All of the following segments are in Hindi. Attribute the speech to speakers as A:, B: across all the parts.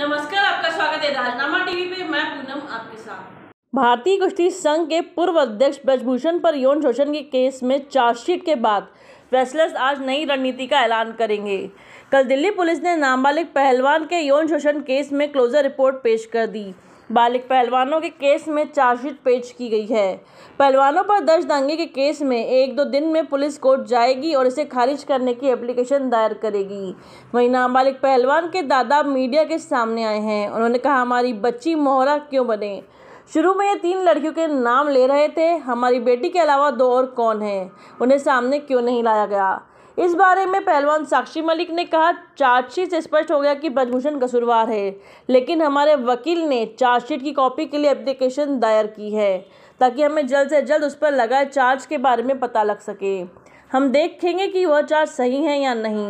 A: नमस्कार आपका स्वागत है राजनामा टीवी पे मैं पूनम आपके साथ भारतीय कुश्ती संघ के पूर्व अध्यक्ष ब्रजभूषण पर यौन शोषण के केस में चार्जशीट के बाद फैसलर्स आज नई रणनीति का ऐलान करेंगे कल दिल्ली पुलिस ने नाबालिग पहलवान के यौन शोषण केस में क्लोजर रिपोर्ट पेश कर दी बालिक पहलवानों के केस में चार्जशीट पेश की गई है पहलवानों पर दर्ज दंगे के केस में एक दो दिन में पुलिस कोर्ट जाएगी और इसे खारिज करने की एप्लीकेशन दायर करेगी वहीं नाबालिग पहलवान के दादा मीडिया के सामने आए हैं उन्होंने कहा हमारी बच्ची मोहरा क्यों बने शुरू में ये तीन लड़कियों के नाम ले रहे थे हमारी बेटी के अलावा दो और कौन हैं उन्हें सामने क्यों नहीं लाया गया इस बारे में पहलवान साक्षी मलिक ने कहा चार्जशीट से स्पष्ट हो गया कि ब्रजभूषण कसूरवार है लेकिन हमारे वकील ने चार्जशीट की कॉपी के लिए एप्लीकेशन दायर की है ताकि हमें जल्द से जल्द उस पर लगाए चार्ज के बारे में पता लग सके हम देखेंगे कि वह चार्ज सही है या नहीं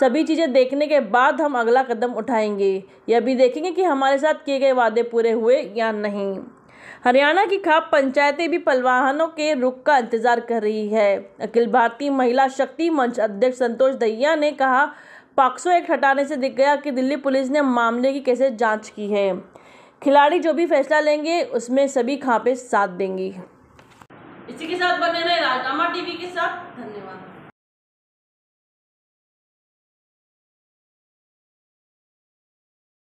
A: सभी चीज़ें देखने के बाद हम अगला कदम उठाएंगे यह भी देखेंगे कि हमारे साथ किए गए वादे पूरे हुए या नहीं हरियाणा की खाप पंचायतें भी पलवाहनों के रुख का इंतजार कर रही है अखिल भारतीय महिला शक्ति मंच अध्यक्ष संतोष दहिया ने कहा पाक्सो एक्ट हटाने से दिख गया कि दिल्ली पुलिस ने मामले की कैसे जांच की है खिलाड़ी जो भी फैसला लेंगे उसमें सभी खापे
B: साथ देंगी इसी के साथ बने रहे राजनामा टीवी के साथ धन्यवाद